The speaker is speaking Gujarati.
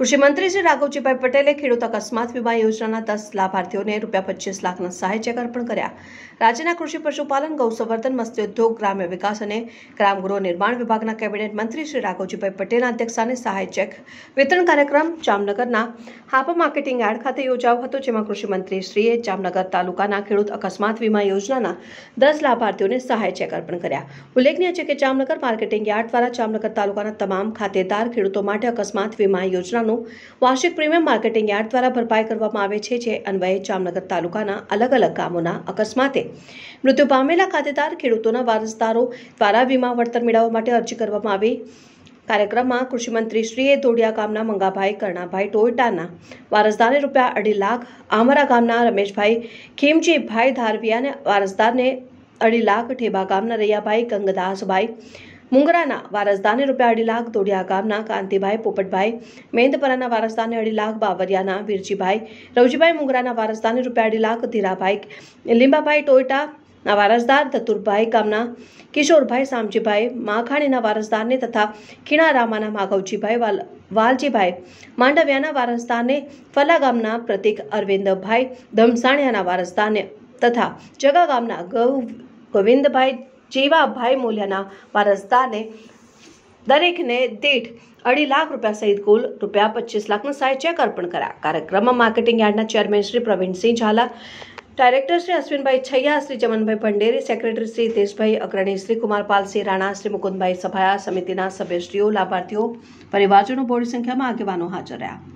કૃષિમંત્રી શ્રી રાઘવજીભાઈ પટેલે ખેડૂત અકસ્માત વીમા યોજનાના દસ લાભાર્થીઓને રૂપિયા પચીસ લાખના સહાય ચેક અર્પણ કર્યા રાજ્યના કૃષિ પશુપાલન ગૌસંવર્ધન મત્સ્યોદ્યોગ ગ્રામ્ય વિકાસ અને ગ્રામગૃહ નિર્માણ વિભાગના કેબિનેટ મંત્રી શ્રી રાઘવજીભાઈ પટેલના અધ્યક્ષસ્થાને સહાય ચેક વિતરણ કાર્યક્રમ જામનગરના હાપા માર્કેટિંગ યાર્ડ ખાતે યોજાયો હતો જેમાં કૃષિ મંત્રી શ્રીએ જામનગર તાલુકાના ખેડૂત અકસ્માત વીમા યોજનાના દસ લાભાર્થીઓને સહાય ચેક અર્પણ કર્યા ઉલ્લેખનીય છે કે જામનગર માર્કેટિંગ યાર્ડ દ્વારા જામનગર તાલુકાના તમામ ખાતેદાર ખેડૂતો માટે અકસ્માત વીમા યોજના નુકસાનનું વાર્ષિક પ્રીમિયમ માર્કેટિંગ યાર્ડ દ્વારા ભરપાઈ કરવામાં આવે છે જે અન્વયે જામનગર તાલુકાના અલગ અલગ ગામોના અકસ્માતે મૃત્યુ પામેલા ખાતેદાર ખેડૂતોના વારસદારો દ્વારા વીમા વળતર મેળવવા માટે અરજી કરવામાં આવી કાર્યક્રમમાં કૃષિમંત્રી શ્રીએ ધોડિયા ગામના મંગાભાઈ કર્ણાભાઈ ટોયટાના વારસદારને રૂપિયા અઢી લાખ આમરા ગામના રમેશભાઈ ખેમજીભાઈ ધારવિયાને વારસદારને અઢી લાખ ઠેબા ગામના રૈયાભાઈ ગંગદાસભાઈ મુંગરાના વારસદારને રૂપિયા અઢી લાખ દોડિયા ગામના કાંતિભાઈ પોપટભાઈ મેંદપરાના વારસદારને અઢી લાખ બાવરિયાના વીરજીભાઈ રવજીભાઈ મુંગરાના વારસદારને રૂપિયા અઢી લાખ ધીરાભાઈ લીંબાભાઈ ટોયટા ના વારસદાર ધતુરભાઈ ગામના કિશોરભાઈ સામજીભાઈ માખાણીના વારસદારને તથા ખીણારામાના વાલ વાલજીભાઈ માંડવિયાના વારસદારને ફલા ગામના પ્રતિક અરવિંદભાઈ ધમસાણિયાના વારસદારને તથા જગા ગામના ગૌ ગોવિંદભાઈ જેવા ભાઈ મૂલ્યના વારસદારને દરેકને દીઠ અઢી લાખ રૂપિયા સહિત કુલ રૂપિયા પચીસ લાખનો સહાય ચેક અર્પણ કર્યા કાર્યક્રમમાં માર્કેટિંગ યાર્ડના chairman Shri Pravinsinh Zala director Shri Ashwinbhai Chhaiya Shri Jamanbhai Bhanderi secretary Shri Hiteshbhai અગ્રણી શ્રી કુમારપાલસિંહ રાણા શ્રી મુકુદભાઈ સભાયા સમિતિના સભ્યશ્રીઓ લાભાર્થીઓ પરિવારજનો બોડી સંખ્યામાં આગેવાનો હાજર રહ્યા